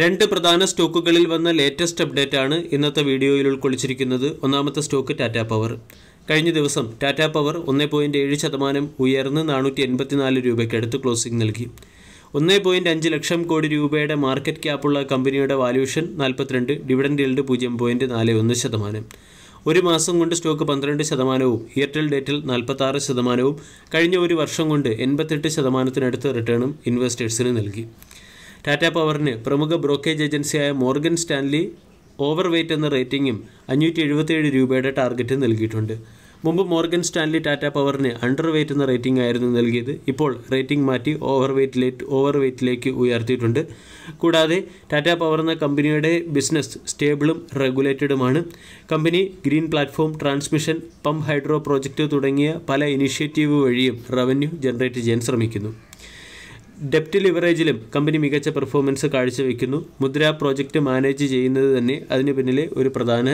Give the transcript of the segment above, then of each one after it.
രണ്ട് പ്രധാന സ്റ്റോക്കുകളിൽ വന്ന ലേറ്റസ്റ്റ് അപ്ഡേറ്റ് ആണ് ഇന്നത്തെ വീഡിയോയിൽ ഉൾക്കൊള്ളിച്ചിരിക്കുന്നത് ഒന്നാമത്തെ സ്റ്റോക്ക് ടാറ്റ പവർ കഴിഞ്ഞ ദിവസം ടാറ്റ പവർ ഒന്നേ പോയിൻറ്റ് ഏഴ് ശതമാനം ഉയർന്ന് നാനൂറ്റി എൺപത്തിനാല് രൂപയ്ക്ക് അടുത്ത് ക്ലോസിംഗ് നൽകി ഒന്നേ പോയിൻറ്റ് അഞ്ച് ലക്ഷം കോടി രൂപയുടെ മാർക്കറ്റ് ക്യാപ്പുള്ള കമ്പനിയുടെ വാല്യൂഷൻ നാൽപ്പത്തിരണ്ട് ഡിവിഡൻഡ് ഈൽഡ് പൂജ്യം പോയിൻറ്റ് നാല് ഒന്ന് ശതമാനം ഒരു മാസം കൊണ്ട് സ്റ്റോക്ക് പന്ത്രണ്ട് ശതമാനവും എയർടെൽ ഡേറ്റിൽ നാൽപ്പത്താറ് ശതമാനവും കഴിഞ്ഞ ഒരു വർഷം കൊണ്ട് എൺപത്തെട്ട് ശതമാനത്തിനടുത്ത് റിട്ടേണും ഇൻവെസ്റ്റേഴ്സിന് നൽകി ടാറ്റ പവറിന് പ്രമുഖ ബ്രോക്കേജ് ഏജൻസിയായ മോർഗൻ സ്റ്റാൻലി ഓവർ വെയ്റ്റ് എന്ന റേറ്റിംഗും അഞ്ഞൂറ്റി എഴുപത്തിയേഴ് രൂപയുടെ ടാർഗറ്റ് നൽകിയിട്ടുണ്ട് മുമ്പ് മോർഗൻ സ്റ്റാൻലി ടാറ്റ പവറിന് അണ്ടർ വെയ്റ്റ് എന്ന റേറ്റിംഗ് ആയിരുന്നു നൽകിയത് ഇപ്പോൾ റേറ്റിംഗ് മാറ്റി ഓവർ വെയ്റ്റിലേക്ക് ഓവർ വെയ്റ്റിലേക്ക് ഉയർത്തിയിട്ടുണ്ട് കൂടാതെ ടാറ്റ പവർ എന്ന കമ്പനിയുടെ ബിസിനസ് സ്റ്റേബിളും റെഗുലേറ്റഡുമാണ് company green platform transmission pump hydro project തുടങ്ങിയ പല ഇനിഷ്യേറ്റീവ് വഴിയും റവന്യൂ ജനറേറ്റ് ചെയ്യാൻ ശ്രമിക്കുന്നു ഡെപ്റ്റ് ലിവറേജിലും കമ്പനി മികച്ച പെർഫോമൻസ് കാഴ്ചവെക്കുന്നു മുദ്ര പ്രോജക്റ്റ് മാനേജ് ചെയ്യുന്നത് തന്നെ അതിന് പിന്നിലെ ഒരു പ്രധാന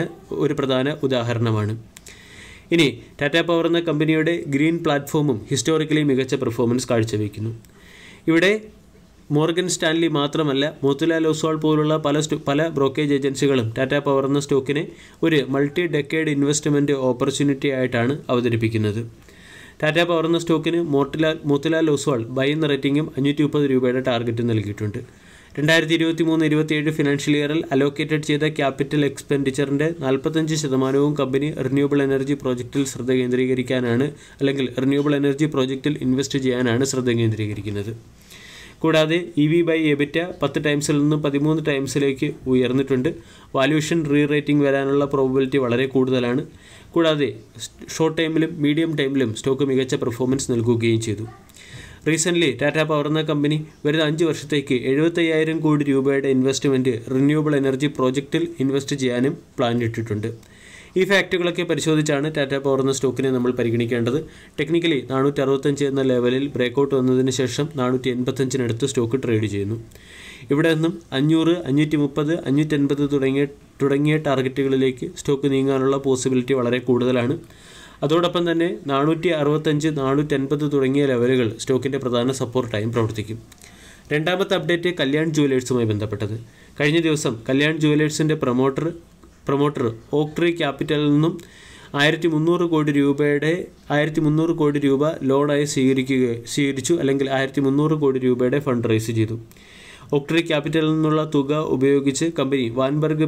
ഒരു പ്രധാന ഉദാഹരണമാണ് ഇനി ടാറ്റ പവർ എന്ന കമ്പനിയുടെ ഗ്രീൻ പ്ലാറ്റ്ഫോമും ഹിസ്റ്റോറിക്കലി മികച്ച പെർഫോമൻസ് കാഴ്ചവെക്കുന്നു ഇവിടെ മോർഗൻ സ്റ്റാൻലി മാത്രമല്ല മോത്തിലാൽ ഒസ്വാൾ പോലുള്ള പല പല ബ്രോക്കേജ് ഏജൻസികളും ടാറ്റ പവർ എന്ന സ്റ്റോക്കിനെ ഒരു മൾട്ടി ഡെക്കേഡ് ഇൻവെസ്റ്റ്മെൻറ്റ് ഓപ്പർച്യൂണിറ്റി ആയിട്ടാണ് അവതരിപ്പിക്കുന്നത് ടാറ്റ എന്ന സ്റ്റോക്കിന് മോട്ടിലാൽ മോത്തിലാൽ ഒസ്വാൾ ബൈ എന്ന റേറ്റിംഗും അഞ്ഞൂറ്റി മുപ്പത് രൂപയുടെ ടാർഗറ്റ് നൽകിയിട്ടുണ്ട് രണ്ടായിരത്തി ഇരുപത്തി മൂന്ന് ഇരുപത്തിയേഴ് ഫിനാൻഷ്യൽ ഇയറിൽ അലോക്കേറ്റഡ് ചെയ്ത ക്യാപിറ്റൽ എക്സ്പെൻഡിച്ചറിൻ്റെ നാൽപ്പത്തഞ്ച് ശതമാനവും കമ്പനി റിന്യൂവബിൾ എനർജി പ്രോജക്റ്റിൽ ശ്രദ്ധ കേന്ദ്രീകരിക്കാനാണ് അല്ലെങ്കിൽ റിന്യൂവബിൾ എനർജി പ്രോജക്റ്റിൽ ഇൻവെസ്റ്റ് ചെയ്യാനാണ് ശ്രദ്ധ കേന്ദ്രീകരിക്കുന്നത് കൂടാതെ ഇ വി ബൈ എബിറ്റ പത്ത് ടൈംസിൽ നിന്ന് പതിമൂന്ന് ടൈംസിലേക്ക് ഉയർന്നിട്ടുണ്ട് വാല്യൂഷൻ റീ റേറ്റിംഗ് വരാനുള്ള പ്രോബിലിറ്റി വളരെ കൂടുതലാണ് കൂടാതെ ഷോർട്ട് ടൈമിലും മീഡിയം ടൈമിലും സ്റ്റോക്ക് മികച്ച പെർഫോമൻസ് നൽകുകയും ചെയ്തു റീസെൻ്റ്ലി ടാറ്റ പവർ എന്ന കമ്പനി വരുന്ന അഞ്ച് വർഷത്തേക്ക് എഴുപത്തയ്യായിരം കോടി രൂപയുടെ ഇൻവെസ്റ്റ്മെൻറ്റ് റിന്യൂവബിൾ എനർജി പ്രോജക്റ്റിൽ ഇൻവെസ്റ്റ് ചെയ്യാനും പ്ലാൻ ഇട്ടിട്ടുണ്ട് ഈ ഫാക്റ്റുകളൊക്കെ പരിശോധിച്ചാണ് ടാറ്റ പവർ എന്ന സ്റ്റോക്കിനെ നമ്മൾ പരിഗണിക്കേണ്ടത് ടെക്നിക്കലി നാനൂറ്റി അറുപത്തഞ്ച് എന്ന ലെവലിൽ ബ്രേക്കൗട്ട് വന്നതിന് ശേഷം നാനൂറ്റി എൺപത്തഞ്ചിനടുത്ത് സ്റ്റോക്ക് ട്രേഡ് ചെയ്യുന്നു ഇവിടെ നിന്നും അഞ്ഞൂറ് അഞ്ഞൂറ്റി മുപ്പത് അഞ്ഞൂറ്റി എൺപത് തുടങ്ങിയ തുടങ്ങിയ ടാർഗറ്റുകളിലേക്ക് സ്റ്റോക്ക് നീങ്ങാനുള്ള പോസിബിലിറ്റി വളരെ കൂടുതലാണ് അതോടൊപ്പം തന്നെ നാനൂറ്റി അറുപത്തഞ്ച് അൻപത് തുടങ്ങിയ ലെവലുകൾ സ്റ്റോക്കിൻ്റെ പ്രധാന സപ്പോർട്ടായും പ്രവർത്തിക്കും രണ്ടാമത്തെ അപ്ഡേറ്റ് കല്യാൺ ജുവലേഴ്സുമായി ബന്ധപ്പെട്ടത് കഴിഞ്ഞ ദിവസം കല്യാൺ ജുവലേഴ്സിൻ്റെ പ്രൊമോട്ടർ പ്രൊമോട്ടർ ഓക്ട്രി ക്യാപിറ്റലിൽ നിന്നും ആയിരത്തി മുന്നൂറ് കോടി രൂപയുടെ ആയിരത്തി മുന്നൂറ് കോടി രൂപ ലോണായി സ്വീകരിക്കുക സ്വീകരിച്ചു അല്ലെങ്കിൽ ആയിരത്തി മുന്നൂറ് കോടി രൂപയുടെ ഫണ്ട് റൈസ് ചെയ്തു ഒക്ട്രി ക്യാപിറ്റലിൽ നിന്നുള്ള തുക ഉപയോഗിച്ച് കമ്പനി വാൻബർഗ്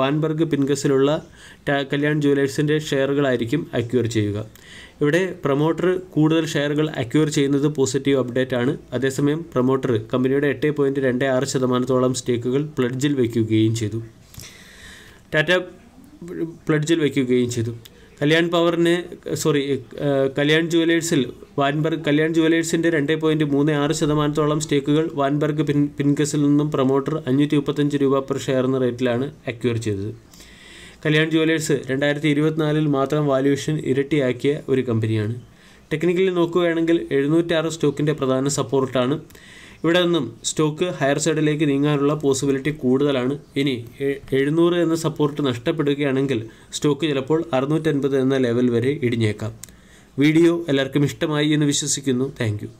വാൻബർഗ് പിൻകസിലുള്ള കല്യാൺ ജുവലേഴ്സിൻ്റെ ഷെയറുകളായിരിക്കും അക്യൂർ ചെയ്യുക ഇവിടെ പ്രൊമോട്ടർ കൂടുതൽ ഷെയറുകൾ അക്യൂർ ചെയ്യുന്നത് പോസിറ്റീവ് അപ്ഡേറ്റ് ആണ് അതേസമയം പ്രൊമോട്ടർ കമ്പനിയുടെ എട്ട് പോയിൻറ്റ് രണ്ട് ആറ് ശതമാനത്തോളം സ്റ്റേക്കുകൾ പ്ലഡ്ജിൽ വയ്ക്കുകയും ചെയ്തു ടാറ്റ പ്ലഡ്ജിൽ വയ്ക്കുകയും ചെയ്തു കല്യാൺ പവറിന് സോറി കല്യാൺ ജുവലേഴ്സിൽ വാൻബർഗ് കല്യാൺ ജുവലേഴ്സിൻ്റെ രണ്ട് പോയിൻറ്റ് മൂന്ന് ആറ് ശതമാനത്തോളം സ്റ്റേക്കുകൾ വാൻബർഗ് പിൻ പിൻകസിൽ നിന്നും പ്രൊമോട്ടർ അഞ്ഞൂറ്റി മുപ്പത്തഞ്ച് രൂപ പെർ ഷെയർ എന്ന റേറ്റിലാണ് അക്വയർ ചെയ്തത് കല്യാൺ ജുവലേഴ്സ് രണ്ടായിരത്തി ഇരുപത്തിനാലിൽ മാത്രം വാല്യൂഷൻ ഇരട്ടിയാക്കിയ ഒരു കമ്പനിയാണ് ടെക്നിക്കലി നോക്കുകയാണെങ്കിൽ എഴുന്നൂറ്റാറ് സ്റ്റോക്കിൻ്റെ പ്രധാന സപ്പോർട്ടാണ് ഇവിടെ നിന്നും സ്റ്റോക്ക് ഹയർ സൈഡിലേക്ക് നീങ്ങാനുള്ള പോസിബിലിറ്റി കൂടുതലാണ് ഇനി എഴുന്നൂറ് എന്ന സപ്പോർട്ട് നഷ്ടപ്പെടുകയാണെങ്കിൽ സ്റ്റോക്ക് ചിലപ്പോൾ അറുന്നൂറ്റൻപത് എന്ന ലെവൽ വരെ ഇടിഞ്ഞേക്കാം വീഡിയോ എല്ലാവർക്കും ഇഷ്ടമായി എന്ന് വിശ്വസിക്കുന്നു താങ്ക്